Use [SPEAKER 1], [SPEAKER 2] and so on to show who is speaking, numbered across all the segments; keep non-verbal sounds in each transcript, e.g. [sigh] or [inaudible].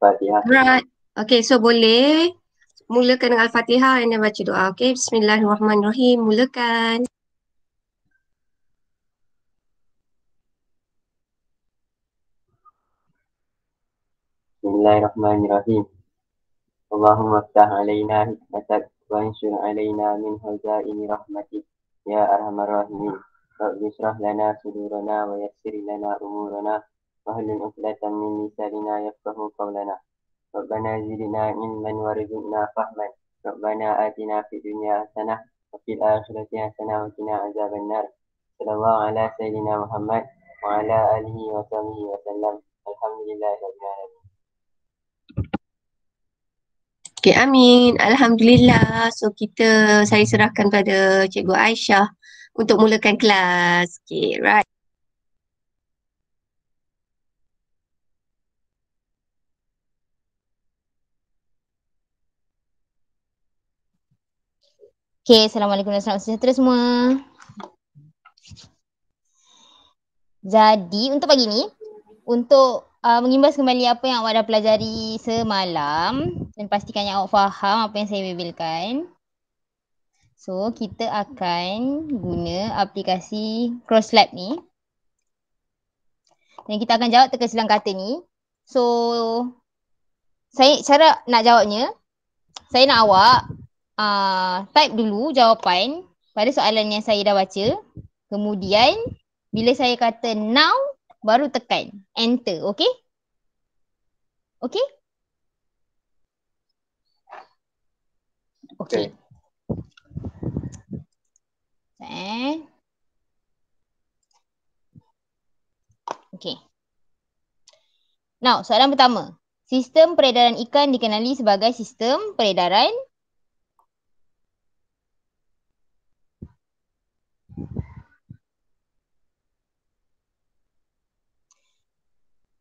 [SPEAKER 1] Fatihah. Right. Okay, so boleh mulakan dengan Al-Fatihah and baca doa. Okay, Bismillahirrahmanirrahim. Mulakan. Bismillahirrahmanirrahim. Allahumma fatah alayna hikmatak wa insur alayna min hazaini rahmatik ya arhamar rahimin. Rabbi israh lana sudurana wa yassir lana umurana فهل أكلة من لساننا يفقه قولنا ربنا زدنا علما ورزقنا فهما ربنا آتنا في الدنيا حسنة وفي الآخرة حسنة وقنا عذاب النار صلى الله على سيدنا محمد وعلى آله وصحبه وسلم الحمد لله رب العالمين Okay, amin. Alhamdulillah. So, kita, saya serahkan pada Cikgu Aisyah untuk mulakan kelas. Okay, right. Okay, Assalamualaikum dan selamat sejahtera semua. Jadi untuk pagi ni, untuk uh, mengimbas kembali apa yang awak dah pelajari semalam dan pastikan yang awak faham apa yang saya bebelkan. So, kita akan guna aplikasi CrossLab ni. Dan kita akan jawab teka silang kata ni. So, saya cara nak jawabnya, saya nak awak uh, type dulu jawapan pada soalan yang saya dah baca. Kemudian bila saya kata now baru tekan enter. Okay? Okay? Okay. Eh? Okay. Okay. Now, soalan pertama. Sistem peredaran ikan dikenali sebagai sistem peredaran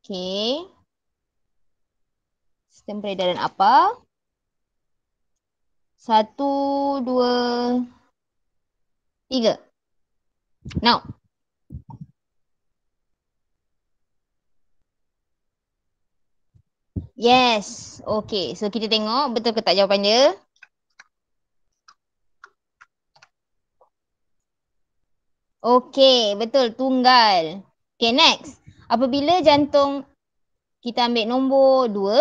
[SPEAKER 1] Okay. Sistem peredaran apa? Satu, dua, tiga. Now. Yes. Okay. So kita tengok betul ke tak jawapan dia? Okay. Betul. Tunggal. Okay. Next. Apabila jantung kita ambil nombor dua,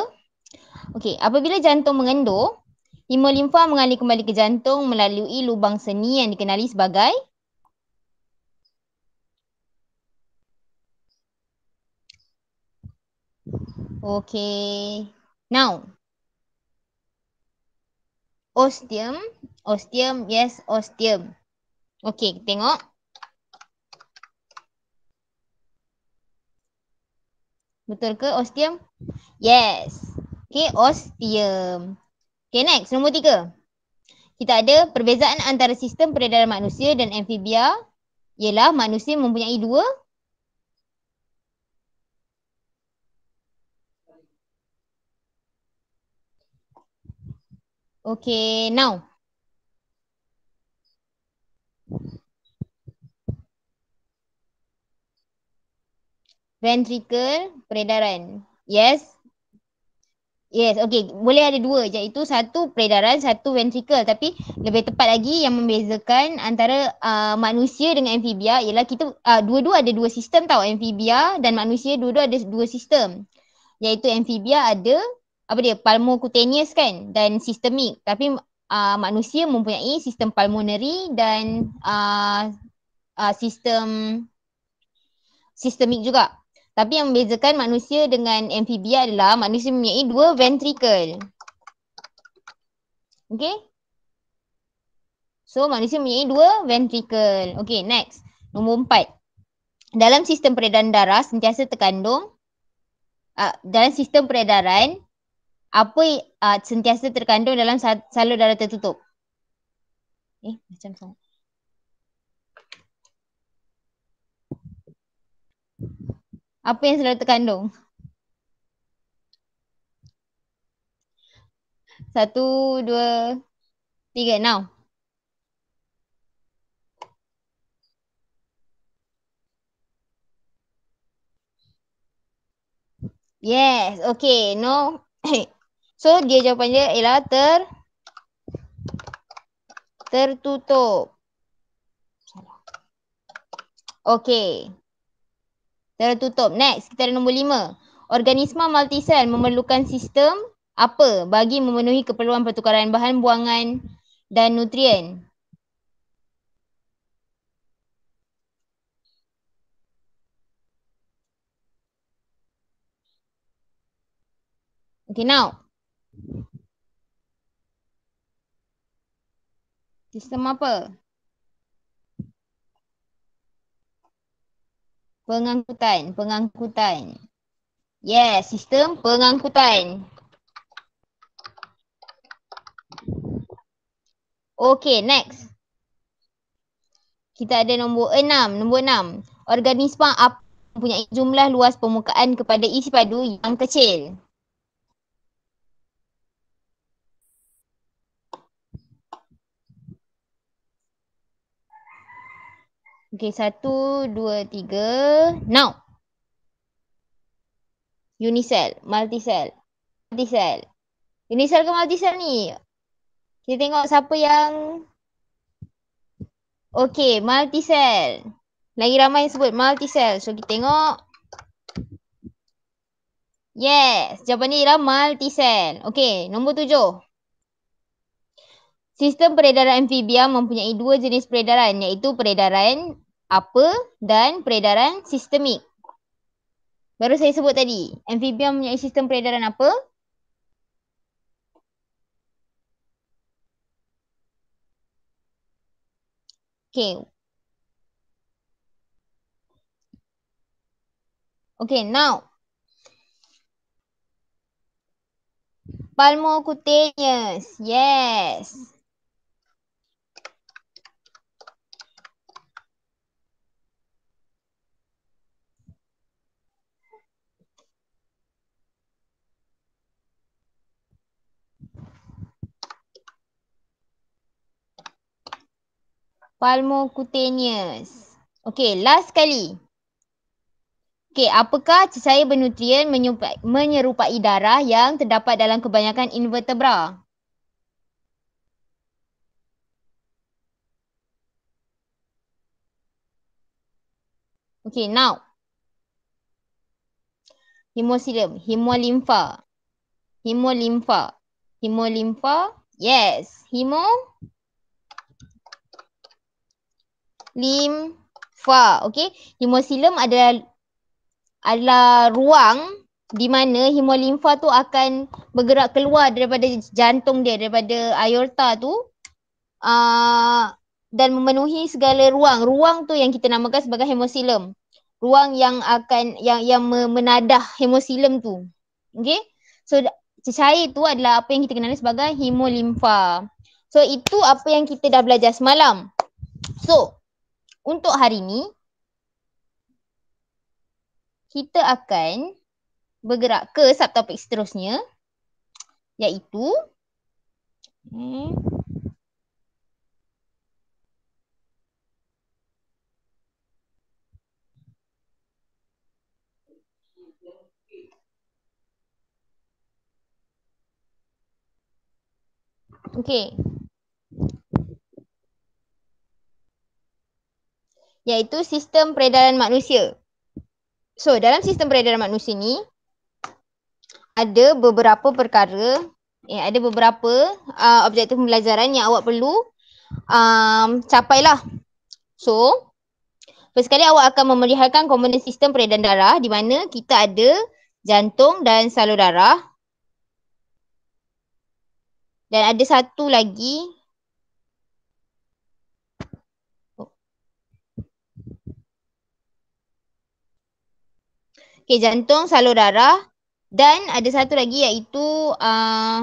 [SPEAKER 1] Okey, apabila jantung mengendur, hemolimfa mengalir kembali ke jantung melalui lubang seni yang dikenali sebagai Okey. Now. Ostium, ostium, yes, ostium. Okey, tengok. Betul ke ostium? Yes. Okay, ostium. Okay, next. Nombor tiga. Kita ada perbezaan antara sistem peredaran manusia dan amfibia ialah manusia mempunyai dua Okay, now. ventricle peredaran. Yes. Yes, okay. Boleh ada dua je. Itu satu peredaran, satu ventricle. Tapi lebih tepat lagi yang membezakan antara uh, manusia dengan amfibia ialah kita uh, dua-dua ada dua sistem tau. Amfibia dan manusia dua-dua ada dua sistem. Iaitu amfibia ada apa dia? Palmocutaneous kan dan sistemik. Tapi uh, manusia mempunyai sistem pulmonary dan uh, uh, sistem sistemik juga. Tapi yang membezakan manusia dengan amphibia adalah manusia mempunyai dua ventricle. Okay. So manusia mempunyai dua ventricle. Okay next. Nombor empat. Dalam sistem peredaran darah sentiasa terkandung uh, dalam sistem peredaran apa uh, sentiasa terkandung dalam salur darah tertutup? Eh macam sangat. Apa yang selalu terkandung? Satu, dua, tiga. Now. Yes, okay. No. [coughs] so dia jawapan dia ialah ter tertutup. Okay. Dalam tutup. Next, kita ada nombor lima. Organisma multisel memerlukan sistem apa bagi memenuhi keperluan pertukaran bahan buangan dan nutrien? Okay, now. Sistem apa? Pengangkutan, pengangkutan. Yes, sistem pengangkutan. Okay, next. Kita ada nombor enam. Nombor enam. Organisma apa yang mempunyai jumlah luas permukaan kepada isi padu yang kecil? Okay, satu, dua, tiga. Now. Unicell, multicell. Multicell. Unicell ke multicell ni? Kita tengok siapa yang... Okay, multicell. Lagi ramai yang sebut multicell. So, kita tengok. Yes, jawapan ni ialah multicell. Okay, nombor tujuh. Sistem peredaran amfibia mempunyai dua jenis peredaran iaitu peredaran apa dan peredaran sistemik. Baru saya sebut tadi, amfibia mempunyai sistem peredaran apa? Okay. Okay, now. palmo Palmocutaneous. Yes. Palmo cutaneous. Okay, last sekali. Okay, apakah cecair bernutrien menyerupai darah yang terdapat dalam kebanyakan invertebra? Okay, now. Hemosilum, hemolimfa. Hemolimfa. Hemolimfa, yes. hemo limfa. Okey. Hemosilum adalah adalah ruang di mana hemolimfa tu akan bergerak keluar daripada jantung dia, daripada aorta tu uh, dan memenuhi segala ruang. Ruang tu yang kita namakan sebagai hemosilum. Ruang yang akan yang yang menadah hemosilum tu. Okey. So cecair tu adalah apa yang kita kenali sebagai hemolimfa. So itu apa yang kita dah belajar semalam. So untuk hari ni kita akan bergerak ke subtopik seterusnya iaitu Okay. iaitu sistem peredaran manusia. So dalam sistem peredaran manusia ni ada beberapa perkara eh ada beberapa uh, objektif pembelajaran yang awak perlu um, capailah. So first sekali awak akan memeriharkan komponen sistem peredaran darah di mana kita ada jantung dan salur darah dan ada satu lagi Okey, jantung, salur darah dan ada satu lagi iaitu uh,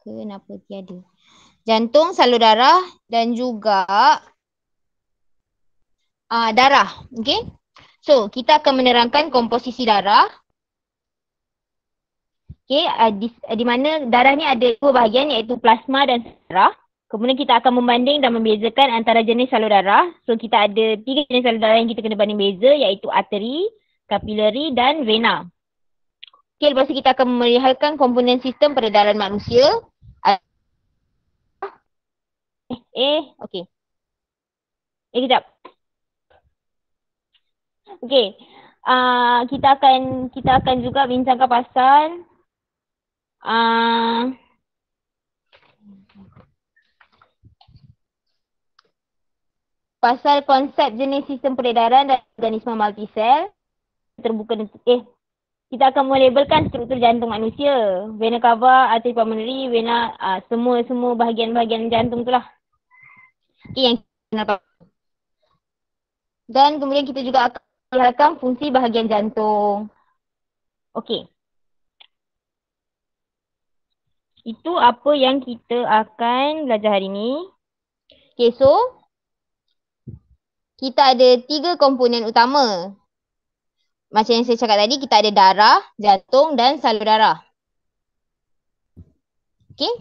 [SPEAKER 1] kenapa tiada? Jantung, salur darah dan juga uh, darah. Okey. So, kita akan menerangkan komposisi darah. Okey, uh, di, uh, di mana darah ni ada dua bahagian iaitu plasma dan darah. Kemudian kita akan membanding dan membezakan antara jenis salur darah. So kita ada tiga jenis salur darah yang kita kena banding beza iaitu arteri, kapileri dan vena. Okey, lepas tu kita akan memerihalkan komponen sistem peredaran manusia. Eh, eh okey. Eh, kejap. Okey, uh, kita akan kita akan juga bincangkan pasal uh, pasal konsep jenis sistem peredaran dan organisme multisel terbuka detak eh kita akan melabelkan struktur jantung manusia. Vena cava, arteri pulmonary, vena ah, semua-semua bahagian-bahagian jantung tu lah. Okay, yang kita Dan kemudian kita juga akan melihatkan fungsi bahagian jantung. Okey. Itu apa yang kita akan belajar hari ini. Okay, so kita ada tiga komponen utama macam yang saya cakap tadi kita ada darah, jantung dan salur darah. Okay.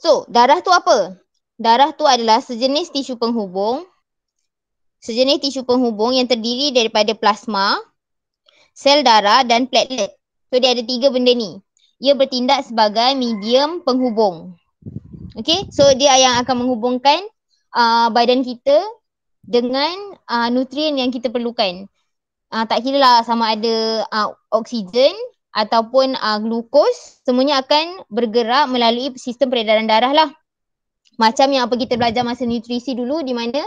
[SPEAKER 1] So darah tu apa? Darah tu adalah sejenis tisu penghubung. Sejenis tisu penghubung yang terdiri daripada plasma, sel darah dan platelet. So dia ada tiga benda ni. Ia bertindak sebagai medium penghubung. Okay. So dia yang akan menghubungkan uh, badan kita dengan uh, nutrien yang kita perlukan uh, tak kira lah sama ada uh, oksigen ataupun uh, glukos semuanya akan bergerak melalui sistem peredaran darah lah. Macam yang apa kita belajar masa nutrisi dulu di mana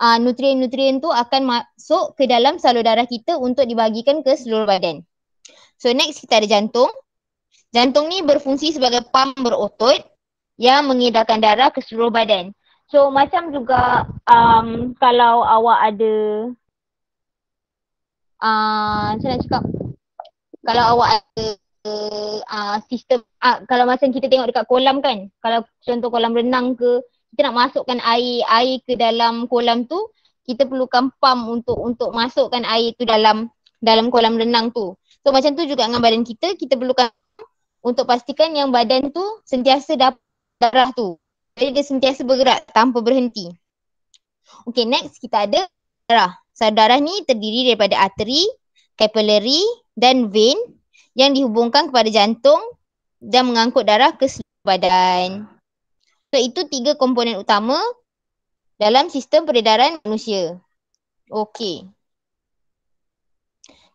[SPEAKER 1] uh, nutrien-nutrien tu akan masuk ke dalam salur darah kita untuk dibagikan ke seluruh badan. So next kita ada jantung. Jantung ni berfungsi sebagai pam berotot yang mengedarkan darah ke seluruh badan. So macam juga um, kalau awak ada Ah, macam nak cakap kalau awak ada uh, sistem uh, kalau macam kita tengok dekat kolam kan kalau contoh kolam renang ke kita nak masukkan air air ke dalam kolam tu kita perlukan pump untuk untuk masukkan air tu dalam dalam kolam renang tu so macam tu juga dengan badan kita kita perlukan untuk pastikan yang badan tu sentiasa dapat darah tu jadi dia sentiasa bergerak tanpa berhenti Okay next kita ada darah Sel darah ni terdiri daripada arteri, capillary dan vein yang dihubungkan kepada jantung dan mengangkut darah ke seluruh badan. So itu tiga komponen utama dalam sistem peredaran manusia. Okay.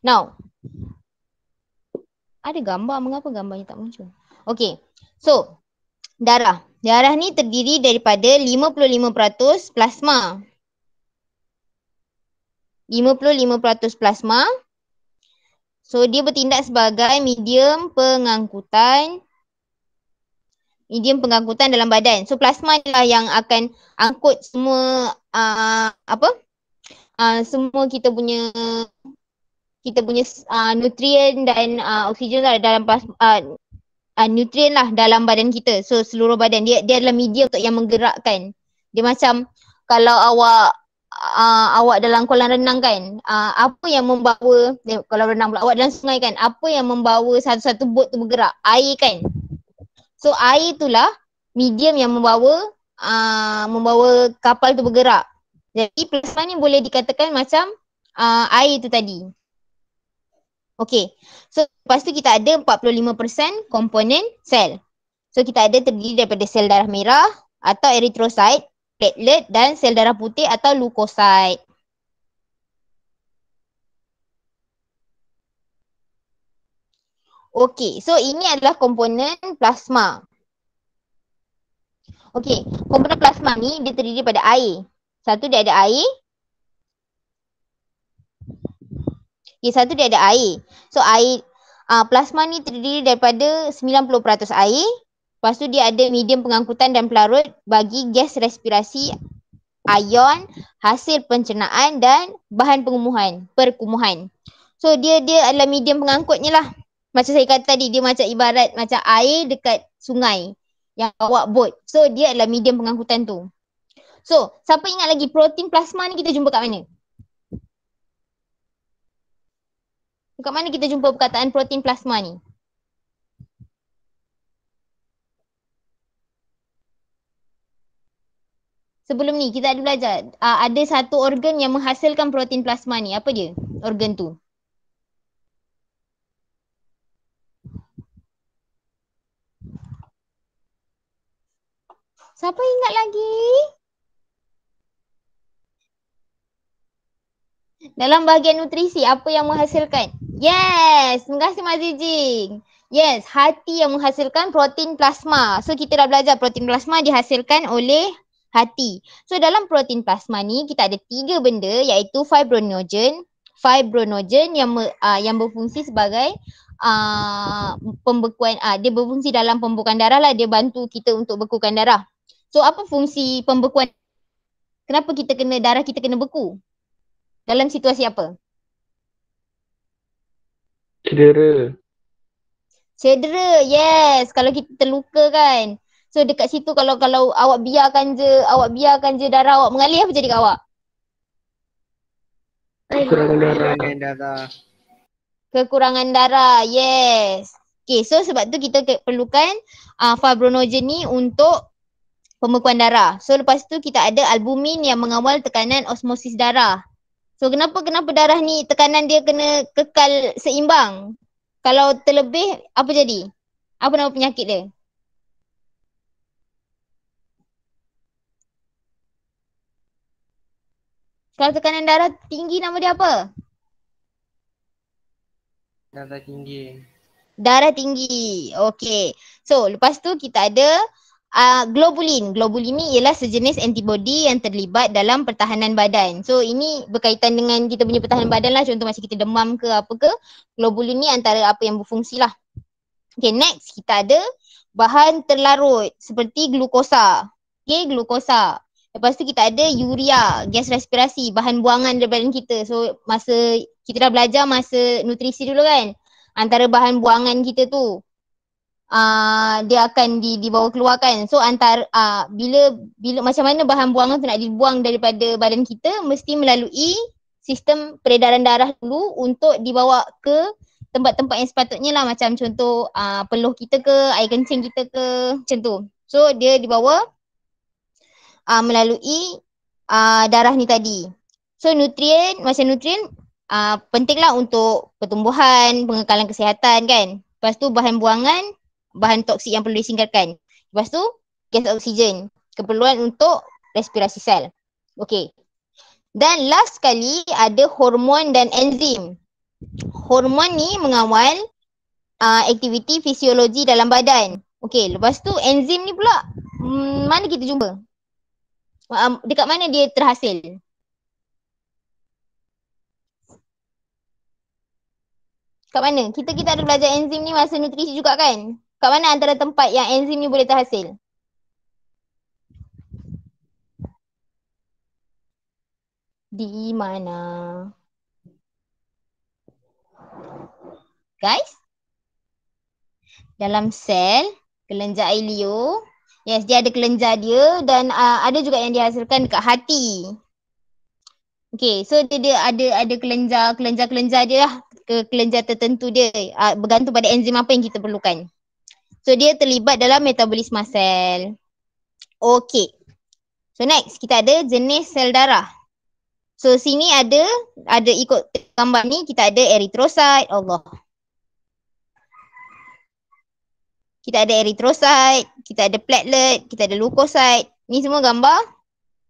[SPEAKER 1] Now, ada gambar mengapa gambarnya tak muncul? Okay, so darah. Darah ni terdiri daripada 55% plasma. 55% plasma. So dia bertindak sebagai medium pengangkutan medium pengangkutan dalam badan. So plasma adalah yang akan angkut semua uh, apa? Uh, semua kita punya kita punya uh, nutrien dan uh, oksigen lah dalam plasma uh, uh, nutrien lah dalam badan kita. So seluruh badan dia dia adalah medium untuk yang menggerakkan. Dia macam kalau awak uh, awak dalam kolam renang kan uh, apa yang membawa eh, kolam renang pula awak dalam sungai kan apa yang membawa satu-satu bot tu bergerak air kan so air itulah medium yang membawa uh, membawa kapal tu bergerak jadi plasma ni boleh dikatakan macam uh, air tu tadi Okay, so lepas tu kita ada 45% komponen sel. So kita ada terdiri daripada sel darah merah atau eritrosit platelet dan sel darah putih atau leukosit. Okey, so ini adalah komponen plasma. Okey, komponen plasma ni dia terdiri daripada air. Satu dia ada air. Okey, ya, satu dia ada air. So air uh, plasma ni terdiri daripada 90% air, Lepas tu dia ada medium pengangkutan dan pelarut bagi gas respirasi, ion, hasil pencernaan dan bahan pengumuhan, perkumuhan. So dia dia adalah medium pengangkutnya lah. Macam saya kata tadi dia macam ibarat macam air dekat sungai yang bawa bot. So dia adalah medium pengangkutan tu. So siapa ingat lagi protein plasma ni kita jumpa kat mana? Dekat mana kita jumpa perkataan protein plasma ni? sebelum ni kita ada belajar uh, ada satu organ yang menghasilkan protein plasma ni apa dia organ tu Siapa ingat lagi? Dalam bahagian nutrisi apa yang menghasilkan? Yes, terima kasih Mak Zijing. Yes, hati yang menghasilkan protein plasma. So kita dah belajar protein plasma dihasilkan oleh hati. So dalam protein plasma ni kita ada tiga benda iaitu fibrinogen, fibrinogen yang uh, yang berfungsi sebagai Uh, pembekuan, uh, dia berfungsi dalam pembekuan darah lah, dia bantu kita untuk bekukan darah. So apa fungsi pembekuan, kenapa kita kena, darah kita kena beku? Dalam situasi apa? Cedera. Cedera, yes. Kalau kita terluka kan. So dekat situ kalau kalau awak biarkan je, awak biarkan je darah awak mengalir apa jadi kat awak? Kekurangan darah. Kekurangan darah. Yes. Okay, so sebab tu kita perlukan uh, fibrinogen ni untuk pembekuan darah. So lepas tu kita ada albumin yang mengawal tekanan osmosis darah. So kenapa kenapa darah ni tekanan dia kena kekal seimbang? Kalau terlebih apa jadi? Apa nama penyakit dia? Kalau tekanan darah tinggi nama dia apa? Darah tinggi. Darah tinggi. Okay. So lepas tu kita ada uh, globulin. Globulin ni ialah sejenis antibody yang terlibat dalam pertahanan badan. So ini berkaitan dengan kita punya pertahanan badan lah. Contoh macam kita demam ke apa ke. Globulin ni antara apa yang berfungsi lah. Okay next kita ada bahan terlarut seperti glukosa. Okay glukosa. Lepas tu kita ada urea, gas respirasi, bahan buangan dari badan kita. So masa kita dah belajar masa nutrisi dulu kan. Antara bahan buangan kita tu uh, dia akan di dibawa keluarkan. So antara uh, bila bila macam mana bahan buangan tu nak dibuang daripada badan kita mesti melalui sistem peredaran darah dulu untuk dibawa ke tempat-tempat yang sepatutnya lah macam contoh uh, peluh kita ke, air kencing kita ke, macam tu. So dia dibawa uh, melalui uh, darah ni tadi. So nutrien, macam nutrien uh, pentinglah untuk pertumbuhan, pengekalan kesihatan kan. Lepas tu bahan buangan, bahan toksik yang perlu disingkirkan. Lepas tu gas oksigen, keperluan untuk respirasi sel. Okay. Dan last sekali ada hormon dan enzim. Hormon ni mengawal uh, aktiviti fisiologi dalam badan. Okay, lepas tu enzim ni pula mm, mana kita jumpa? um, dekat mana dia terhasil? Kat mana? Kita kita ada belajar enzim ni masa nutrisi juga kan? Kat mana antara tempat yang enzim ni boleh terhasil? Di mana? Guys? Dalam sel, kelenjar ilio, Yes, dia ada kelenjar dia dan uh, ada juga yang dihasilkan dekat hati. Okay, so dia, dia ada ada kelenjar, kelenjar-kelenjar dia lah. Ke kelenjar tertentu dia uh, bergantung pada enzim apa yang kita perlukan. So dia terlibat dalam metabolisme sel. Okay. So next, kita ada jenis sel darah. So sini ada, ada ikut gambar ni kita ada eritrosit, Allah. kita ada erythrocyte, kita ada platelet, kita ada leukocyte. Ni semua gambar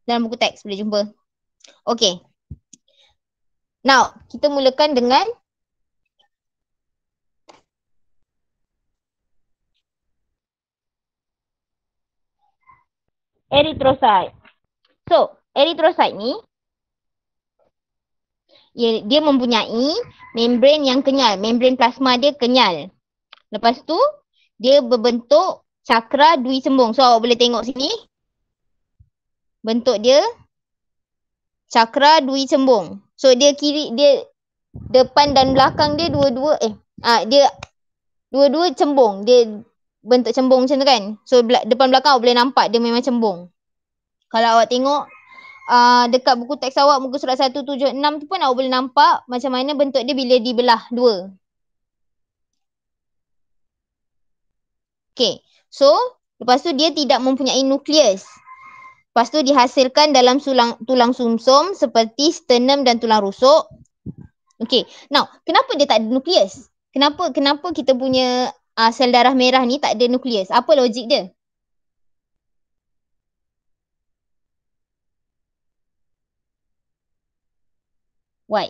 [SPEAKER 1] dalam buku teks boleh jumpa. Okay. Now, kita mulakan dengan erythrocyte. So, erythrocyte ni ia, dia mempunyai membran yang kenyal, membran plasma dia kenyal. Lepas tu dia berbentuk cakra dwi sembung. So boleh tengok sini. Bentuk dia cakra dwi sembung. So dia kiri dia depan dan belakang dia dua-dua eh ah dia dua-dua cembung. Dia bentuk cembung macam tu kan. So belak depan belakang awak boleh nampak dia memang cembung. Kalau awak tengok uh, dekat buku teks awak muka surat 176 tu pun awak boleh nampak macam mana bentuk dia bila dibelah dua. Okay. So, lepas tu dia tidak mempunyai nukleus. Lepas tu dihasilkan dalam sulang, tulang sumsum seperti sternum dan tulang rusuk. Okay. Now, kenapa dia tak ada nukleus? Kenapa kenapa kita punya uh, sel darah merah ni tak ada nukleus? Apa logik dia? Why?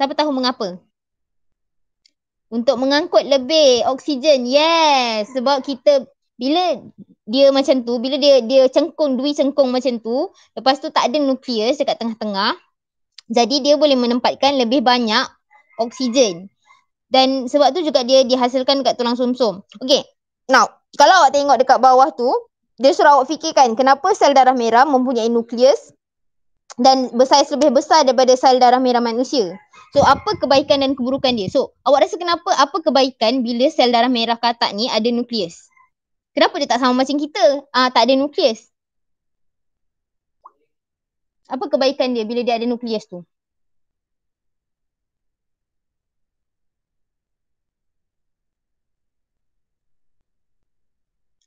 [SPEAKER 1] Siapa tahu mengapa? untuk mengangkut lebih oksigen. Yes, sebab kita bila dia macam tu, bila dia dia cengkung, dui cengkung macam tu, lepas tu tak ada nukleus dekat tengah-tengah. Jadi dia boleh menempatkan lebih banyak oksigen. Dan sebab tu juga dia dihasilkan dekat tulang sumsum. Okay. Now, kalau awak tengok dekat bawah tu, dia suruh awak fikirkan kenapa sel darah merah mempunyai nukleus dan bersaiz lebih besar daripada sel darah merah manusia. So apa kebaikan dan keburukan dia? So awak rasa kenapa apa kebaikan bila sel darah merah katak ni ada nukleus? Kenapa dia tak sama macam kita? Ah uh, tak ada nukleus. Apa kebaikan dia bila dia ada nukleus tu?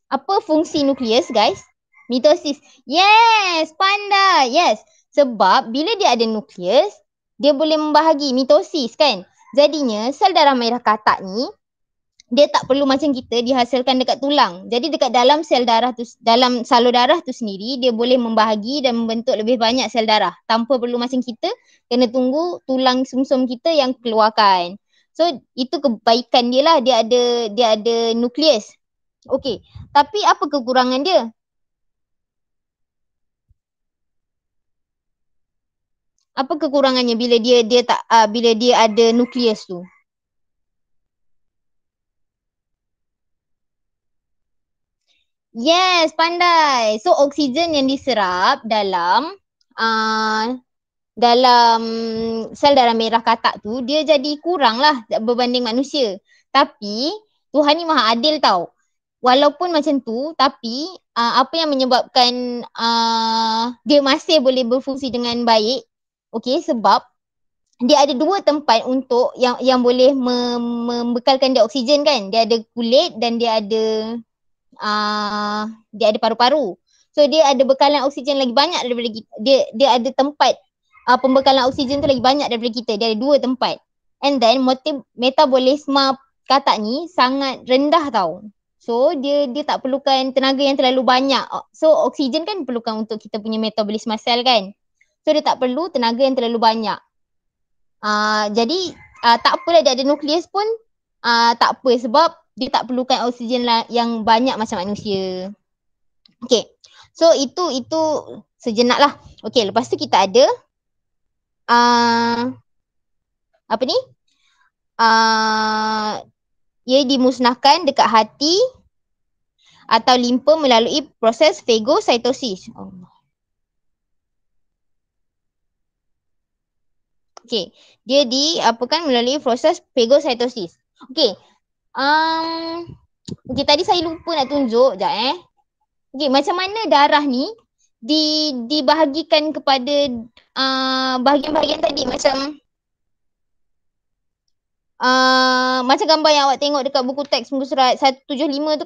[SPEAKER 1] Apa fungsi nukleus guys? Mitosis. Yes, pandai. Yes. Sebab bila dia ada nukleus, dia boleh membahagi mitosis kan. Jadinya sel darah merah katak ni dia tak perlu macam kita dihasilkan dekat tulang. Jadi dekat dalam sel darah tu dalam salur darah tu sendiri dia boleh membahagi dan membentuk lebih banyak sel darah tanpa perlu macam kita kena tunggu tulang sumsum kita yang keluarkan. So itu kebaikan dia lah dia ada dia ada nukleus. Okey. Tapi apa kekurangan dia? apa kekurangannya bila dia dia tak uh, bila dia ada nukleus tu Yes, pandai. So oksigen yang diserap dalam uh, dalam sel darah merah katak tu dia jadi kurang lah berbanding manusia. Tapi Tuhan ni maha adil tau. Walaupun macam tu tapi uh, apa yang menyebabkan uh, dia masih boleh berfungsi dengan baik Okey sebab dia ada dua tempat untuk yang yang boleh membekalkan dia oksigen kan. Dia ada kulit dan dia ada uh, dia ada paru-paru. So dia ada bekalan oksigen lagi banyak daripada kita. Dia dia ada tempat uh, pembekalan oksigen tu lagi banyak daripada kita. Dia ada dua tempat. And then motif metabolisme katak ni sangat rendah tau. So dia dia tak perlukan tenaga yang terlalu banyak. So oksigen kan perlukan untuk kita punya metabolisme sel kan. So dia tak perlu tenaga yang terlalu banyak. Uh, jadi uh, tak apalah dia ada nukleus pun uh, tak apa sebab dia tak perlukan oksigen lah yang banyak macam manusia. Okay. So itu itu sejenak lah. Okay lepas tu kita ada uh, apa ni? Uh, ia dimusnahkan dekat hati atau limpa melalui proses phagocytosis. Allah. Okey. Dia di apa kan melalui proses phagocytosis. Okey. Um okay, tadi saya lupa nak tunjuk jap eh. Okey, macam mana darah ni di dibahagikan kepada uh, bahagian-bahagian tadi macam uh, macam gambar yang awak tengok dekat buku teks muka surat 175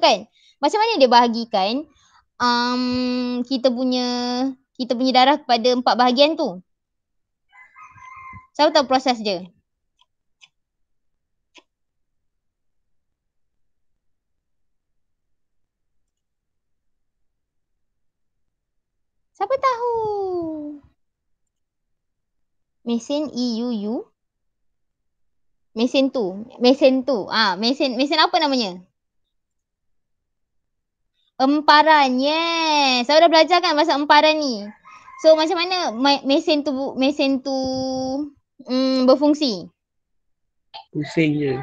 [SPEAKER 1] tu kan. Macam mana dia bahagikan um, kita punya kita punya darah kepada empat bahagian tu. Siapa tahu proses je. Siapa tahu? Mesin EUU? Mesin tu. Mesin tu. Ah, mesin mesin apa namanya? Emparan. Yes. Saya dah belajar kan pasal emparan ni. So macam mana mesin tu mesin tu mm, berfungsi. Pusing je.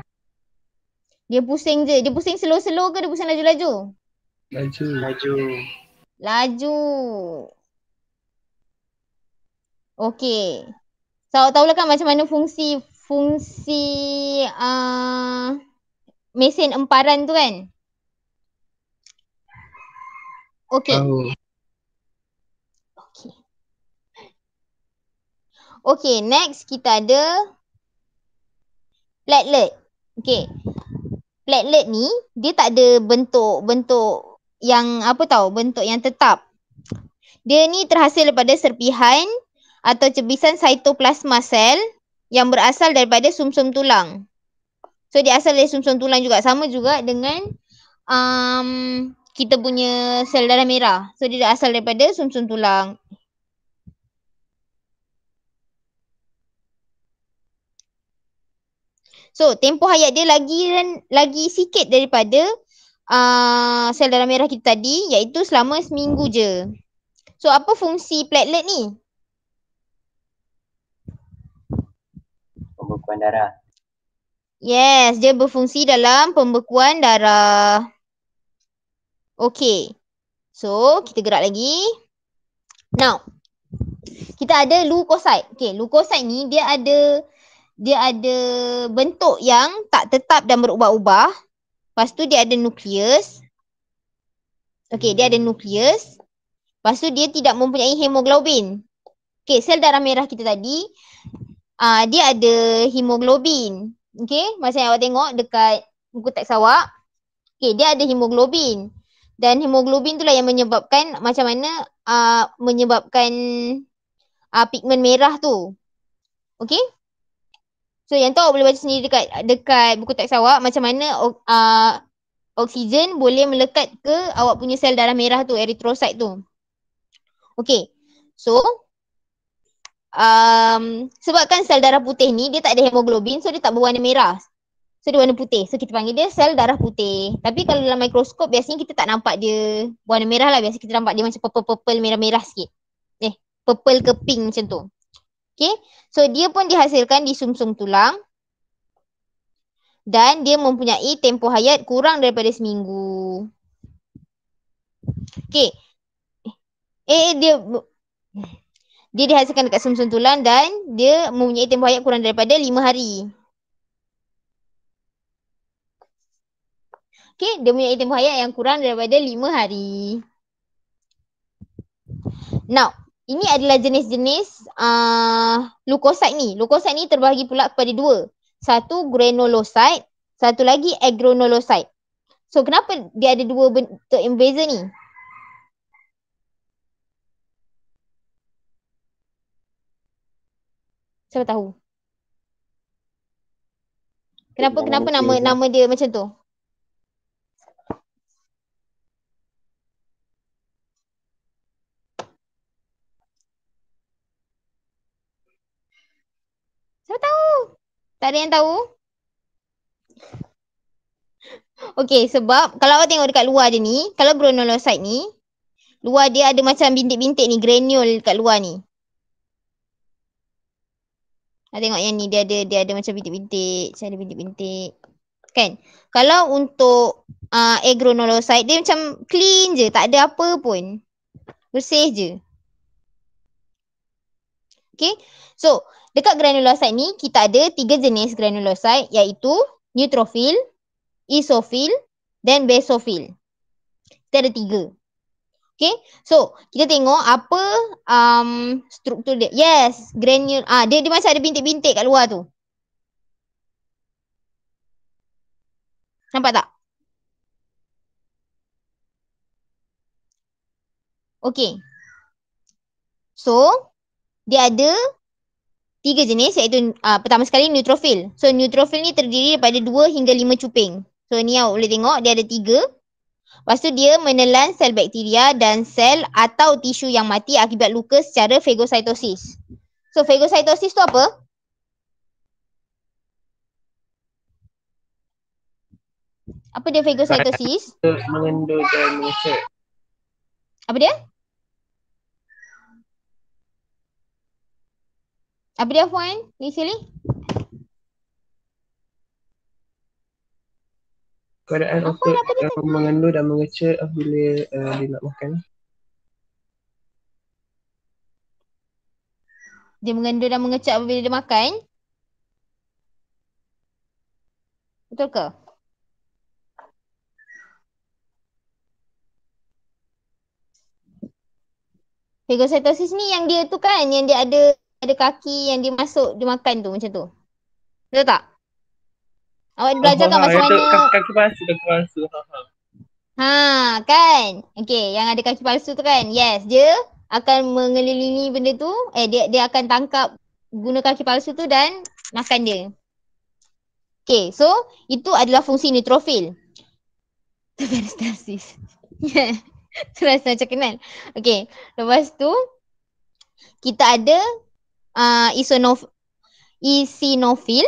[SPEAKER 1] Dia pusing je. Dia pusing slow-slow ke dia pusing laju-laju? Laju. Laju. Laju. Okey. So, awak tahulah kan macam mana fungsi fungsi uh, mesin emparan tu kan? Okey. Oh. Okay, next kita ada platelet. Okay. Platelet ni, dia tak ada bentuk-bentuk yang apa tahu bentuk yang tetap. Dia ni terhasil daripada serpihan atau cebisan cytoplasma sel yang berasal daripada sumsum -sum tulang. So dia asal dari sumsum -sum tulang juga sama juga dengan um, kita punya sel darah merah. So dia asal daripada sumsum -sum tulang. So tempoh hayat dia lagi lagi sikit daripada uh, sel darah merah kita tadi iaitu selama seminggu je. So apa fungsi platelet ni? Pembekuan darah. Yes, dia berfungsi dalam pembekuan darah. Okay. So kita gerak lagi. Now, kita ada leukocyte. Okay, leukocyte ni dia ada dia ada bentuk yang tak tetap dan berubah-ubah. Lepas tu dia ada nukleus. Okey, dia ada hmm. nukleus. Lepas tu dia tidak mempunyai hemoglobin. Okey, sel darah merah kita tadi uh, dia ada hemoglobin. Okey, masa yang awak tengok dekat buku teks awak. Okey, dia ada hemoglobin. Dan hemoglobin itulah yang menyebabkan macam mana uh, menyebabkan uh, pigmen merah tu. Okey? So yang tu awak boleh baca sendiri dekat dekat buku teks awak macam mana uh, oksigen boleh melekat ke awak punya sel darah merah tu eritrosit tu. Okay. So um, sebabkan sel darah putih ni dia tak ada hemoglobin so dia tak berwarna merah. So dia warna putih. So kita panggil dia sel darah putih. Tapi kalau dalam mikroskop biasanya kita tak nampak dia warna merah lah. Biasanya kita nampak dia macam purple-purple merah-merah sikit. Eh purple ke pink macam tu. Okay. So dia pun dihasilkan di sumsum -sum tulang dan dia mempunyai tempoh hayat kurang daripada seminggu. Okay. Eh, eh dia dia dihasilkan dekat sumsum -sum tulang dan dia mempunyai tempoh hayat kurang daripada lima hari. Okay, dia mempunyai tempoh hayat yang kurang daripada lima hari. Now, ini adalah jenis-jenis uh, leukosite ni. Leukosite ni terbahagi pula kepada dua. Satu granulocyte, satu lagi agronulocyte. So kenapa dia ada dua bentuk yang ni? Siapa tahu? Kenapa kenapa oh, nama nama dia macam tu? Tak ada yang tahu? Okay sebab kalau awak tengok dekat luar je ni, kalau granulocyte ni luar dia ada macam bintik-bintik ni, granul dekat luar ni. Ha, tengok yang ni dia ada dia ada macam bintik-bintik, macam ada bintik-bintik. Kan? Kalau untuk uh, ah, agronolocyte dia macam clean je, tak ada apa pun. Bersih je. Okay? So, dekat granulosit ni kita ada tiga jenis granulosit iaitu neutrophil, isofil dan basofil. Kita ada tiga. Okay, so kita tengok apa um, struktur dia. Yes, granul. Ah, dia, dia macam ada bintik-bintik kat luar tu. Nampak tak? Okay. So, dia ada tiga jenis iaitu uh, pertama sekali neutrophil. So neutrophil ni terdiri daripada dua hingga lima cuping. So ni awak boleh tengok dia ada tiga. Lepas tu dia menelan sel bakteria dan sel atau tisu yang mati akibat luka secara phagocytosis. So phagocytosis tu apa? Apa dia phagocytosis? Mengendur dan mengusik. Apa dia? Apa dia di sini. Keadaan apa yang mengandung dan mengecer apabila uh, dia nak makan. Dia mengandung dan mengecer apabila dia makan. Betul ke? Fagocytosis ni yang dia tu kan, yang dia ada ada kaki yang dia masuk dia makan tu macam tu. Betul tak? Awak belajar tak kan macam mana? Kaki palsu, kaki palsu. Ha, ha. ha kan? Okey, yang ada kaki palsu tu kan? Yes, dia akan mengelilingi benda tu. Eh, dia dia akan tangkap guna kaki palsu tu dan makan dia. Okey, so itu adalah fungsi neutrofil. Terperistalsis. [laughs] Terasa [laughs] macam kenal. Okey, lepas tu kita ada uh, ah, isinofil.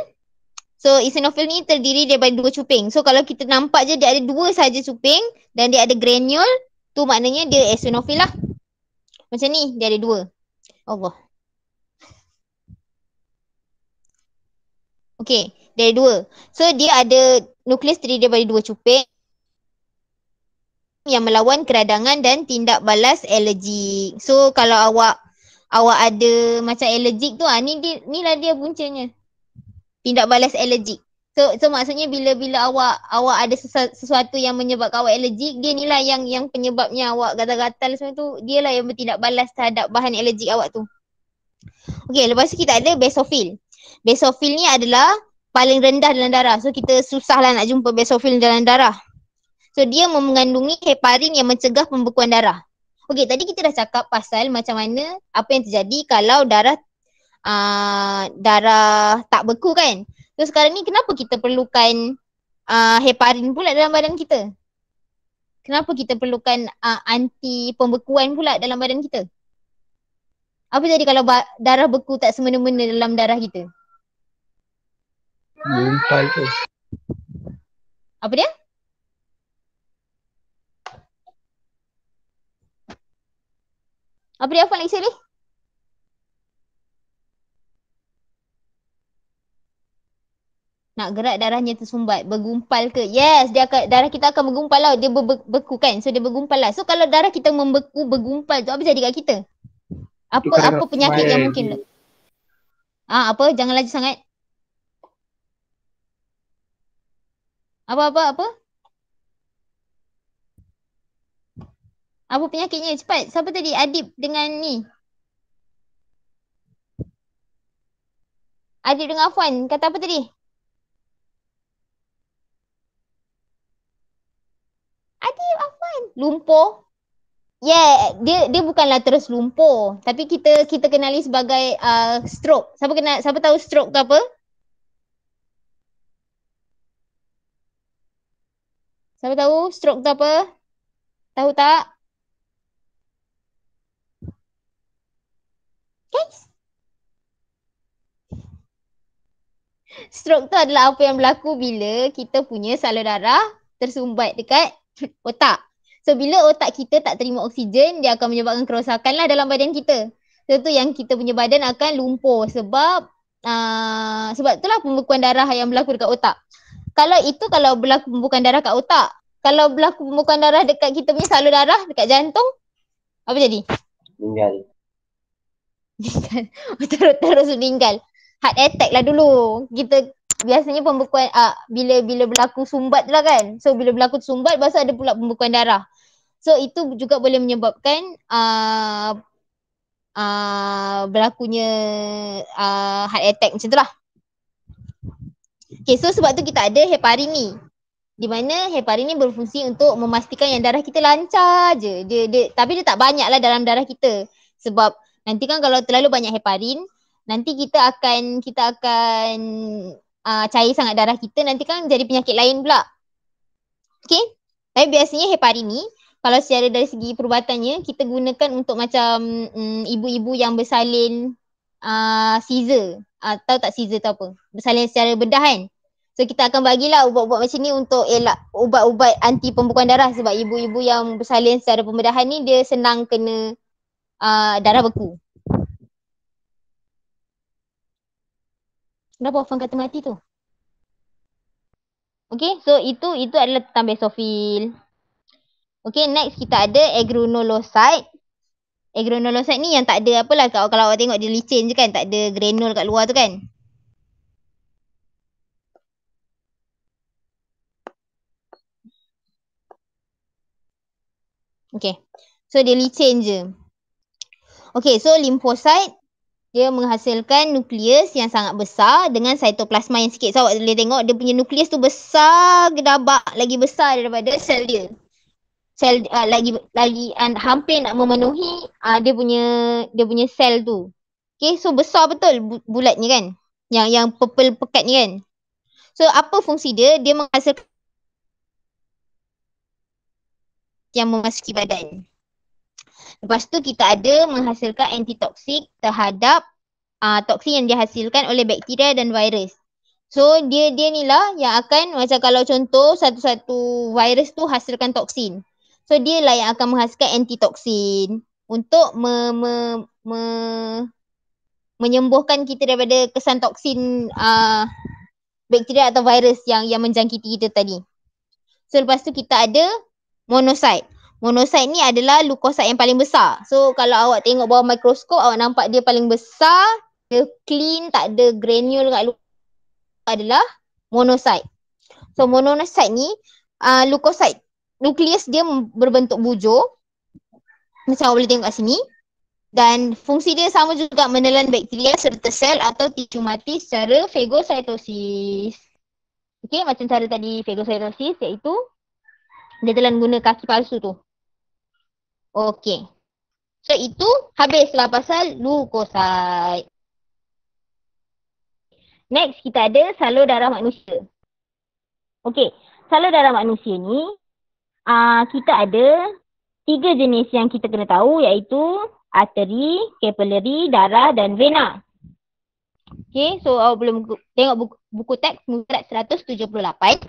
[SPEAKER 1] So isinofil ni terdiri daripada dua cuping. So kalau kita nampak je dia ada dua saja cuping dan dia ada granul, tu maknanya dia eosinofil lah. Macam ni dia ada dua. Allah. Okay dia ada dua. So dia ada nukleus terdiri daripada dua cuping yang melawan keradangan dan tindak balas alergi. So kalau awak awak ada macam allergic tu ah ni dia ni lah dia puncanya. Tindak balas allergic. So so maksudnya bila-bila awak awak ada sesuatu yang menyebabkan awak allergic, dia ni lah yang yang penyebabnya awak gatal-gatal semua tu, dia lah yang bertindak balas terhadap bahan allergic awak tu. Okey, lepas tu kita ada basophil. Basophil ni adalah paling rendah dalam darah. So kita susahlah nak jumpa basophil dalam darah. So dia mengandungi heparin yang mencegah pembekuan darah. Okey, tadi kita dah cakap pasal macam mana apa yang terjadi kalau darah uh, darah tak beku kan. So sekarang ni kenapa kita perlukan uh, heparin pula dalam badan kita? Kenapa kita perlukan uh, anti pembekuan pula dalam badan kita? Apa jadi kalau darah beku tak semena-mena dalam darah kita? Mumpal tu. Apa dia? Apa dia Afwan lagi sekali? Nak gerak darahnya tersumbat, bergumpal ke? Yes, dia akan, darah kita akan bergumpal lah. Dia berbeku kan? So dia bergumpal lah. So kalau darah kita membeku, bergumpal tu apa jadi kat kita? Apa Itu apa penyakit yang mungkin? Ah apa? Jangan laju sangat. Apa apa apa? Apa penyakitnya? Cepat. Siapa tadi? Adib dengan ni. Adib dengan Afwan. Kata apa tadi? Adib Afwan. Lumpur. Yeah, dia dia bukanlah terus lumpur, tapi kita kita kenali sebagai uh, stroke. Siapa kena? siapa tahu stroke tu apa? Siapa tahu stroke tu apa? Tahu tak? guys. Stroke tu adalah apa yang berlaku bila kita punya salur darah tersumbat dekat otak. So bila otak kita tak terima oksigen, dia akan menyebabkan kerosakan lah dalam badan kita. So tu yang kita punya badan akan lumpuh sebab uh, sebab lah pembekuan darah yang berlaku dekat otak. Kalau itu kalau berlaku pembekuan darah dekat otak, kalau berlaku pembekuan darah dekat kita punya salur darah dekat jantung, apa jadi? Meninggal meninggal. Terus-terus [laughs] meninggal. Heart attack lah dulu. Kita biasanya pembekuan uh, bila bila berlaku sumbat lah kan. So bila berlaku sumbat pasal ada pula pembekuan darah. So itu juga boleh menyebabkan uh, uh, berlakunya uh, heart attack macam tu lah. Okay so sebab tu kita ada heparin ni. Di mana heparin ni berfungsi untuk memastikan yang darah kita lancar je. Dia, dia, tapi dia tak banyak lah dalam darah kita. Sebab nanti kan kalau terlalu banyak heparin nanti kita akan kita akan uh, cair sangat darah kita nanti kan jadi penyakit lain pula. Okey. Tapi biasanya heparin ni kalau secara dari segi perubatannya kita gunakan untuk macam mm, ibu-ibu yang bersalin uh, ah, scissor atau ah, tak scissor atau apa. Bersalin secara bedah kan. So kita akan bagilah ubat-ubat macam ni untuk elak ubat-ubat anti pembekuan darah sebab ibu-ibu yang bersalin secara pembedahan ni dia senang kena Ah, darah beku. Kenapa Ofan kata mati tu? Okay, so itu itu adalah tentang basofil. Okay, next kita ada agronolocyte. Agronolocyte ni yang tak ada apalah kalau, kalau awak tengok dia licin je kan, tak ada granul kat luar tu kan. Okay, so dia licin je. Okay, so limfosit dia menghasilkan nukleus yang sangat besar dengan cytoplasma yang sikit. So awak boleh tengok dia punya nukleus tu besar gedabak lagi besar daripada sel dia. Sel uh, lagi lagi and ah, hampir nak memenuhi uh, dia punya dia punya sel tu. Okay, so besar betul bulat ni kan? Yang yang purple pekat ni kan? So apa fungsi dia? Dia menghasilkan yang memasuki badan. Lepas tu kita ada menghasilkan antitoksik terhadap uh, toksin yang dihasilkan oleh bakteria dan virus. So dia dia ni lah yang akan macam kalau contoh satu-satu virus tu hasilkan toksin. So dia lah yang akan menghasilkan antitoksin untuk me, me, me, menyembuhkan kita daripada kesan toksin uh, bakteria atau virus yang yang menjangkiti kita tadi. So lepas tu kita ada monosite monosit ni adalah leukosit yang paling besar. So kalau awak tengok bawah mikroskop awak nampak dia paling besar, dia clean, tak ada granule kat luar adalah monosit. So monosit ni a uh, leukosit nukleus dia berbentuk bujur macam awak boleh tengok kat sini dan fungsi dia sama juga menelan bakteria serta sel atau tisu mati secara fagocytosis. Okey macam cara tadi fagocytosis iaitu dia telan guna kaki palsu tu. Okey, So itu habislah pasal leukosit. Next kita ada salur darah manusia. Okey, Salur darah manusia ni uh, kita ada tiga jenis yang kita kena tahu iaitu arteri, capillary, darah dan vena. Okay, so awak belum tengok buku, buku teks murid 178.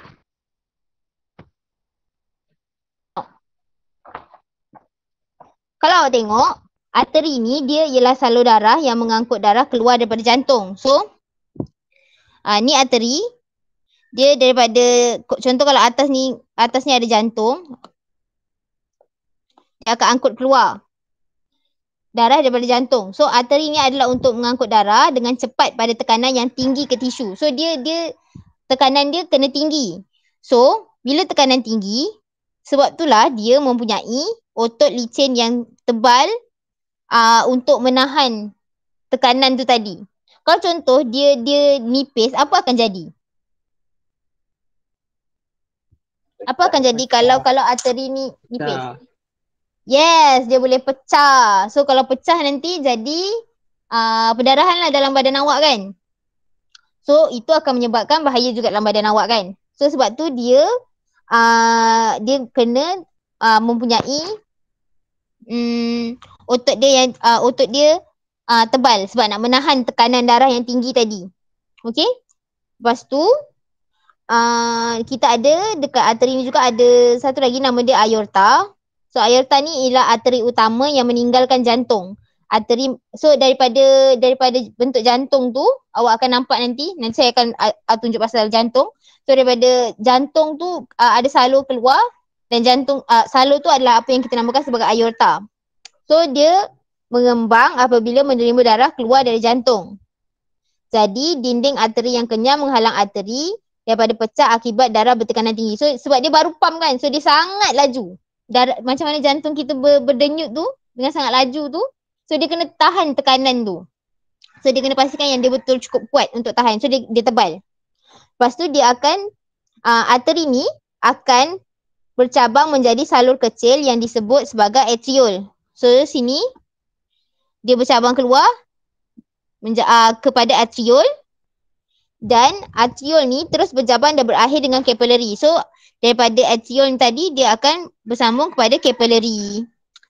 [SPEAKER 1] kalau awak tengok arteri ni dia ialah salur darah yang mengangkut darah keluar daripada jantung. So uh, ni arteri dia daripada contoh kalau atas ni atas ni ada jantung dia akan angkut keluar darah daripada jantung. So arteri ni adalah untuk mengangkut darah dengan cepat pada tekanan yang tinggi ke tisu. So dia dia tekanan dia kena tinggi. So bila tekanan tinggi sebab itulah dia mempunyai otot licin yang tebal uh, untuk menahan tekanan tu tadi. Kalau contoh dia dia nipis, apa akan jadi? Apa akan jadi kalau kalau arteri ni nipis? Yes, dia boleh pecah. So kalau pecah nanti jadi uh, ah, pendarahan lah dalam badan awak kan? So itu akan menyebabkan bahaya juga dalam badan awak kan? So sebab tu dia uh, dia kena uh, mempunyai um, otot dia yang uh, otot dia uh, tebal sebab nak menahan tekanan darah yang tinggi tadi. Okey? Lepas tu uh, kita ada dekat arteri ni juga ada satu lagi nama dia aorta. So aorta ni ialah arteri utama yang meninggalkan jantung. Arteri so daripada daripada bentuk jantung tu awak akan nampak nanti nanti saya akan uh, tunjuk pasal jantung. So daripada jantung tu uh, ada salur keluar dan jantung uh, salur tu adalah apa yang kita namakan sebagai aorta. So dia mengembang apabila menerima darah keluar dari jantung. Jadi dinding arteri yang kenyang menghalang arteri daripada pecah akibat darah bertekanan tinggi. So sebab dia baru pam kan. So dia sangat laju. Darah macam mana jantung kita ber, berdenyut tu dengan sangat laju tu. So dia kena tahan tekanan tu. So dia kena pastikan yang dia betul cukup kuat untuk tahan. So dia dia tebal. Lepas tu dia akan uh, ah, arteri ni akan bercabang menjadi salur kecil yang disebut sebagai atriol. So sini dia bercabang keluar uh, kepada atriol dan atriol ni terus berjabang dan berakhir dengan capillary. So daripada atriol ni tadi dia akan bersambung kepada capillary.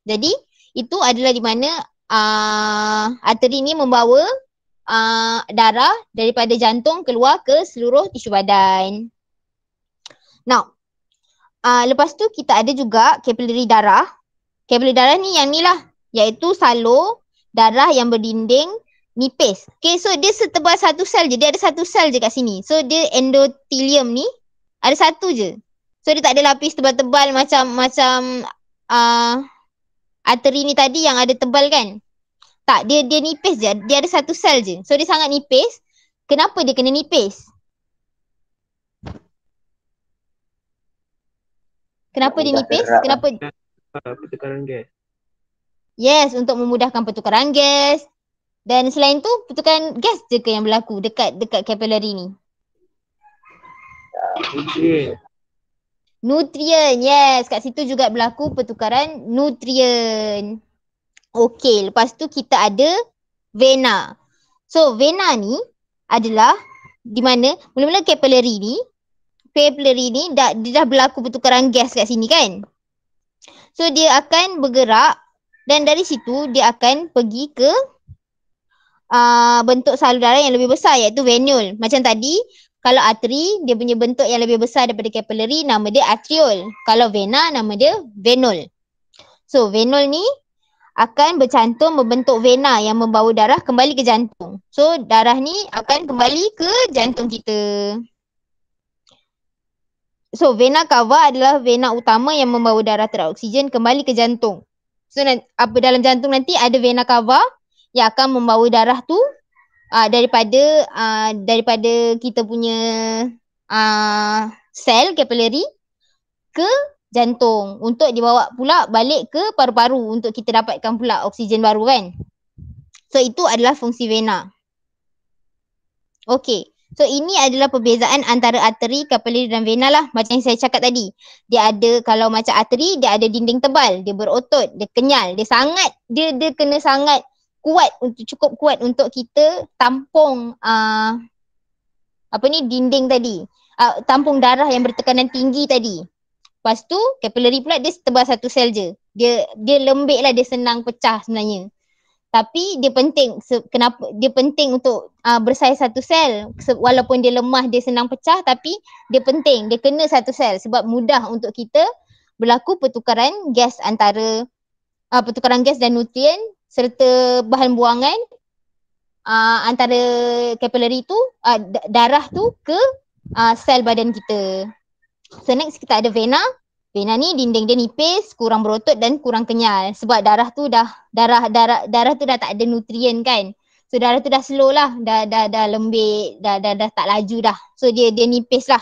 [SPEAKER 1] Jadi itu adalah di mana uh, ah, arteri ni membawa uh, darah daripada jantung keluar ke seluruh tisu badan. Now, uh, lepas tu kita ada juga capillary darah. Capillary darah ni yang ni lah. Iaitu salo darah yang berdinding nipis. Okay, so dia setebal satu sel je. Dia ada satu sel je kat sini. So dia endotelium ni ada satu je. So dia tak ada lapis tebal-tebal macam macam uh, arteri ni tadi yang ada tebal kan. Tak, dia dia nipis je. Dia ada satu sel je. So dia sangat nipis. Kenapa dia kena nipis? Kenapa dia nipis? Kenapa? Ah, pertukaran gas. Yes, untuk memudahkan pertukaran gas. Dan selain tu, pertukaran gas je ke yang berlaku dekat dekat capillary ni? Nutrien. Nutrien, yes. Kat situ juga berlaku pertukaran nutrien. Okey, lepas tu kita ada vena. So vena ni adalah di mana mula-mula capillary ni capillary ni dah, dia dah berlaku pertukaran gas kat sini kan. So dia akan bergerak dan dari situ dia akan pergi ke uh, bentuk darah yang lebih besar iaitu venule. Macam tadi kalau arteri dia punya bentuk yang lebih besar daripada capillary nama dia atriol. Kalau vena nama dia venule. So venule ni akan bercantum membentuk vena yang membawa darah kembali ke jantung. So darah ni akan kembali ke jantung kita. So vena cava adalah vena utama yang membawa darah teroksigen kembali ke jantung. So apa dalam jantung nanti ada vena cava yang akan membawa darah tu aa, ah, daripada aa, ah, daripada kita punya aa, ah, sel capillary ke jantung untuk dibawa pula balik ke paru-paru untuk kita dapatkan pula oksigen baru kan. So itu adalah fungsi vena. Okay. So ini adalah perbezaan antara arteri, kapiler dan vena lah macam yang saya cakap tadi. Dia ada kalau macam arteri dia ada dinding tebal, dia berotot, dia kenyal, dia sangat dia dia kena sangat kuat untuk cukup kuat untuk kita tampung uh, apa ni dinding tadi. Uh, tampung darah yang bertekanan tinggi tadi. Lepas tu capillary pula dia tebal satu sel je. Dia dia lembik lah dia senang pecah sebenarnya. Tapi dia penting kenapa dia penting untuk uh, ah, bersaiz satu sel walaupun dia lemah dia senang pecah tapi dia penting dia kena satu sel sebab mudah untuk kita berlaku pertukaran gas antara uh, pertukaran gas dan nutrien serta bahan buangan uh, antara capillary tu uh, darah tu ke uh, sel badan kita. So next kita ada vena. Vena ni dinding dia nipis, kurang berotot dan kurang kenyal sebab darah tu dah darah darah darah tu dah tak ada nutrien kan. So darah tu dah slow lah, dah dah dah lembik, dah, dah dah tak laju dah. So dia dia nipis lah.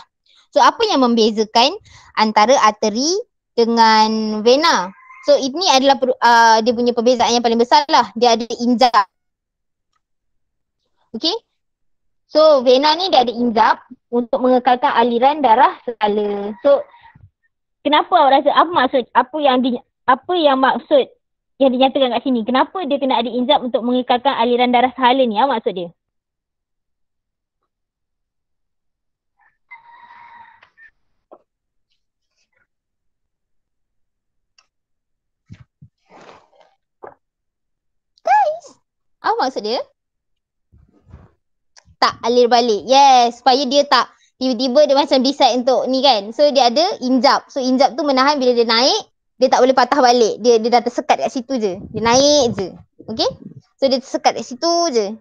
[SPEAKER 1] So apa yang membezakan antara arteri dengan vena? So ini adalah uh, dia punya perbezaan yang paling besar lah. Dia ada injak. Okay. So vena ni dia ada inzap untuk mengekalkan aliran darah segala. So kenapa awak rasa apa maksud apa yang di, apa yang maksud yang dinyatakan kat sini? Kenapa dia kena ada inzap untuk mengekalkan aliran darah segala ni? Apa maksud dia? Apa maksud dia? tak alir balik. Yes, supaya dia tak tiba-tiba dia macam bisa untuk ni kan. So dia ada injap. So injap tu menahan bila dia naik, dia tak boleh patah balik. Dia dia dah tersekat kat situ je. Dia naik je. Okay? So dia tersekat kat situ je.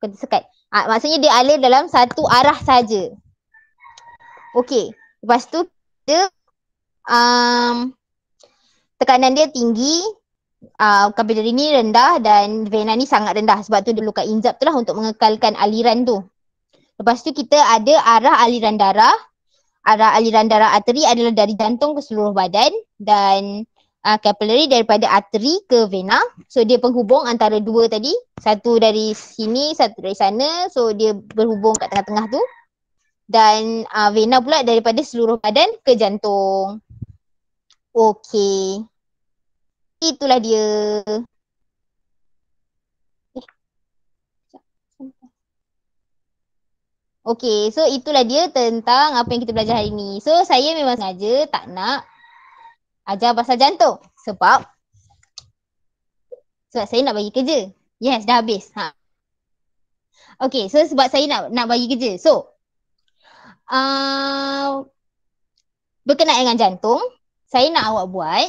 [SPEAKER 1] Bukan tersekat. Ha, maksudnya dia alir dalam satu arah saja. Okay. Lepas tu dia um, tekanan dia tinggi, uh, ah, kapital ini rendah dan vena ni sangat rendah sebab tu dia perlukan injap tu lah untuk mengekalkan aliran tu. Lepas tu kita ada arah aliran darah. Arah aliran darah arteri adalah dari jantung ke seluruh badan dan uh, ah, capillary daripada arteri ke vena. So dia penghubung antara dua tadi. Satu dari sini, satu dari sana. So dia berhubung kat tengah-tengah tu. Dan uh, ah, vena pula daripada seluruh badan ke jantung. Okay. Itulah dia. Okay, so itulah dia tentang apa yang kita belajar hari ni. So saya memang sengaja tak nak ajar pasal jantung sebab sebab saya nak bagi kerja. Yes, dah habis. Ha. Okay, so sebab saya nak nak bagi kerja. So, uh, berkenaan dengan jantung, saya nak awak buat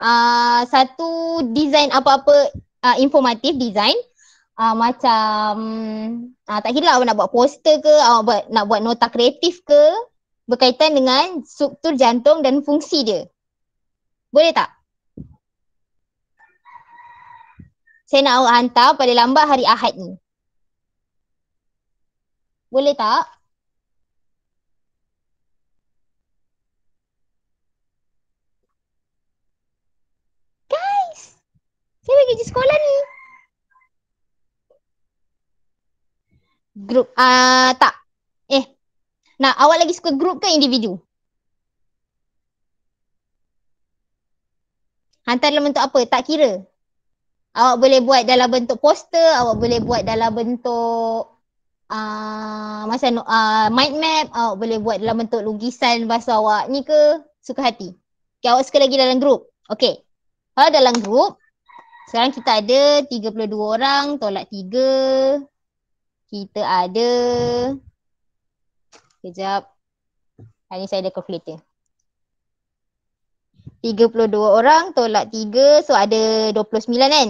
[SPEAKER 1] uh, satu design apa-apa uh, informatif design uh, macam uh, tak kira lah awak nak buat poster ke awak buat, nak buat nota kreatif ke berkaitan dengan struktur jantung dan fungsi dia. Boleh tak? Saya nak awak hantar pada lambat hari Ahad ni. Boleh tak? Saya pergi je sekolah ni. Group. Uh, tak. Eh. Nak awak lagi suka group ke individu? Hantar dalam bentuk apa? Tak kira. Awak boleh buat dalam bentuk poster, awak boleh buat dalam bentuk a uh, masa uh, mind map, awak boleh buat dalam bentuk lukisan bahasa awak ni ke suka hati. Okay, awak suka lagi dalam group. Okay. Kalau dalam group, sekarang kita ada 32 orang, tolak 3. Kita ada Kejap. Ini ah, saya ada calculator. 32 orang tolak 3 so ada 29 kan?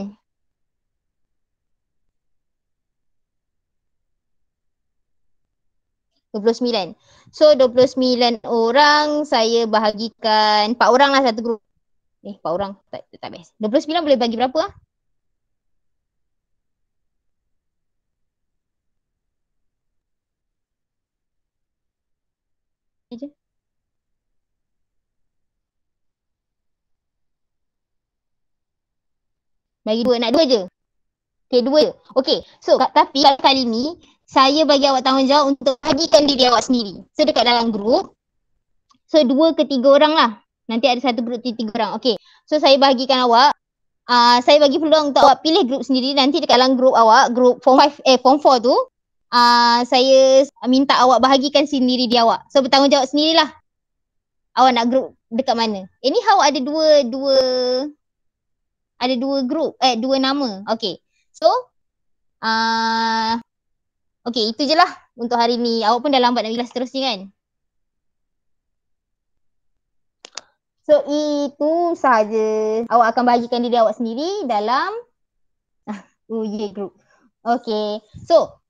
[SPEAKER 1] Dua puluh sembilan. So dua puluh sembilan orang saya bahagikan empat orang lah satu grup. Eh, empat orang tak, tak best. 29 boleh bagi berapa lah? Je. Bagi dua, nak dua je. Okay, dua je. Okay, so tapi kali ni saya bagi awak tanggungjawab untuk bagikan diri awak sendiri. So dekat dalam grup, so dua ke tiga orang lah Nanti ada satu grup tiga orang. Okay, So saya bahagikan awak. Uh, saya bagi peluang untuk awak pilih grup sendiri nanti dekat dalam grup awak, grup form 5 eh form 4 tu. Uh, saya minta awak bahagikan sendiri dia awak. So bertanggungjawab sendirilah. Awak nak grup dekat mana? Ini ni how ada dua dua ada dua grup eh dua nama. Okay, So uh, ah, okay, itu je lah untuk hari ni. Awak pun dah lambat nak bilas seterusnya kan? So itu sahaja awak akan bahagikan diri awak sendiri dalam UJ uh, ah, oh, ya, group. Okay. So.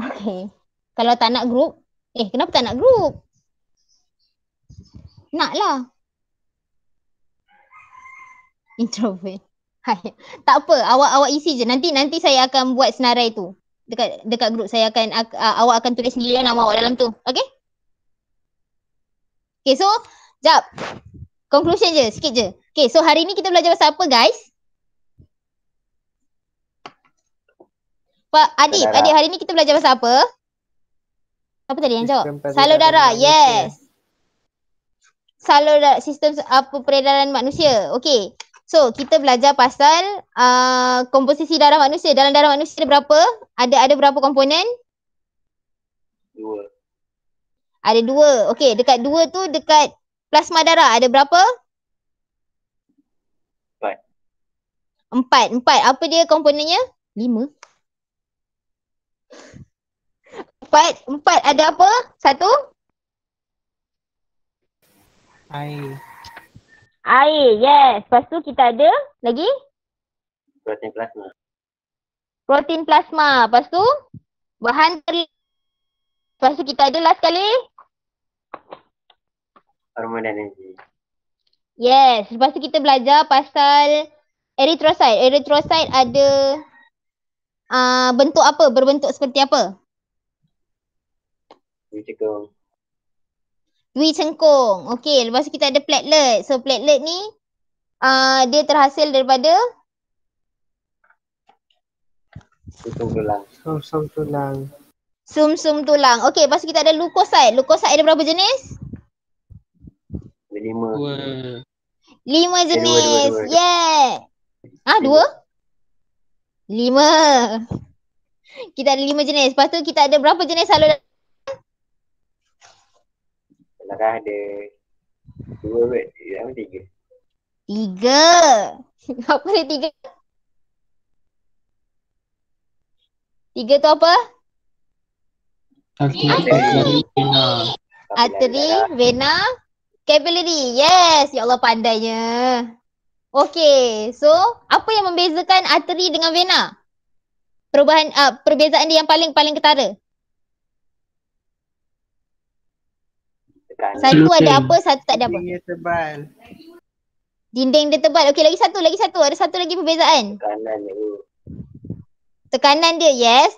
[SPEAKER 1] Okay. Kalau tak nak group. Eh kenapa tak nak group? Nak lah. Introvert. Tak apa. Awak awak isi je. Nanti nanti saya akan buat senarai tu. Dekat dekat group saya akan. Uh, awak akan tulis sendiri nama awak dalam tu. Okay. Okay so Sekejap Conclusion je Sikit je Okay so hari ni kita belajar pasal apa guys Pak Adib darah. Adib hari ni kita belajar pasal apa Apa tadi yang jawab Salur darah Yes Salur darah Sistem apa peredaran manusia Okay So kita belajar pasal uh, komposisi darah manusia. Dalam darah manusia ada berapa? Ada ada berapa komponen? Dua. Ada dua. Okey, dekat dua tu dekat plasma darah ada berapa? Empat. Empat. Empat. Apa dia komponennya? Lima. Empat. Empat ada apa? Satu? Air. Air. Yes. Lepas tu kita ada lagi? Protein plasma. Protein plasma. Lepas tu? Bahan terlihat. Lepas tu kita ada last kali Hormon dan energi. Yes, lepas tu kita belajar pasal eritrosit. Eritrosit ada uh, bentuk apa? Berbentuk seperti apa? Dwi cengkung. Dwi cengkung. Okay, lepas tu kita ada platelet. So platelet ni uh, dia terhasil daripada Sum tulang. Sum tulang. Sum sum tulang. Okey, lepas kita ada leukocyte. Leukocyte ada berapa jenis? Lima. Lima jenis. Dua, dua, dua. Yeah. Ah, dua? Lima. Kita ada lima jenis. Lepas tu kita ada berapa jenis saluran? Dah ada dua, dua, tiga. Tiga. [laughs] Apa dia tiga? Tiga tu apa? Arteri, vena, Capability, Yes, ya Allah pandainya. Okay, so apa yang membezakan arteri dengan vena? Perubahan, uh, perbezaan dia yang paling paling ketara. Kan. Satu Lutin. ada apa, satu tak ada apa. Dinding dia tebal. Dinding dia tebal. Okay, lagi satu, lagi satu. Ada satu lagi perbezaan. Tekanan dia. Tekanan dia, yes.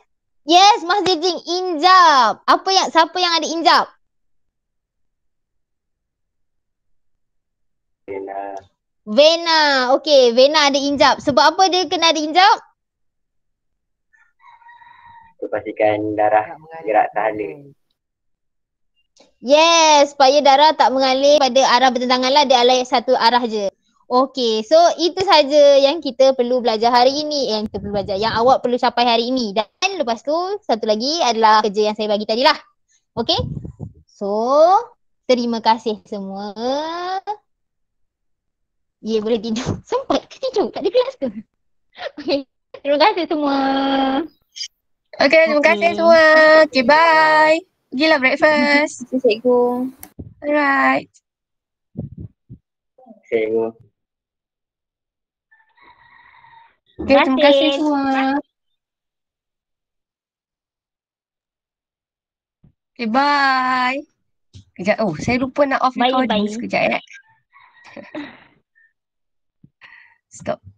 [SPEAKER 1] Yes, Mas Dibling, injap. Apa yang, siapa yang ada injap? Vena. Vena, okay. Vena ada injap. Sebab apa dia kena ada injap? pastikan darah gerak tahala. Yes, supaya darah tak mengalir pada arah bertentangan lah. Dia alai satu arah je. Okay, so itu saja yang kita perlu belajar hari ini Yang kita perlu belajar, yang awak perlu capai hari ini Dan lepas tu, satu lagi adalah kerja yang saya bagi tadi lah Okay, so terima kasih semua Ye, yeah, boleh tidur. [laughs] Sempat ke tidur? Tak ada kelas ke? Okay, terima kasih semua Okay, terima okay. kasih semua. Okay, bye. Gila breakfast. Terima kasih, cikgu. Alright. Cikgu. Okay, terima kasih semua. Okay, bye. Kejap, oh, saya lupa nak off bye, recording bye. sekejap. Eh? Stop. [laughs]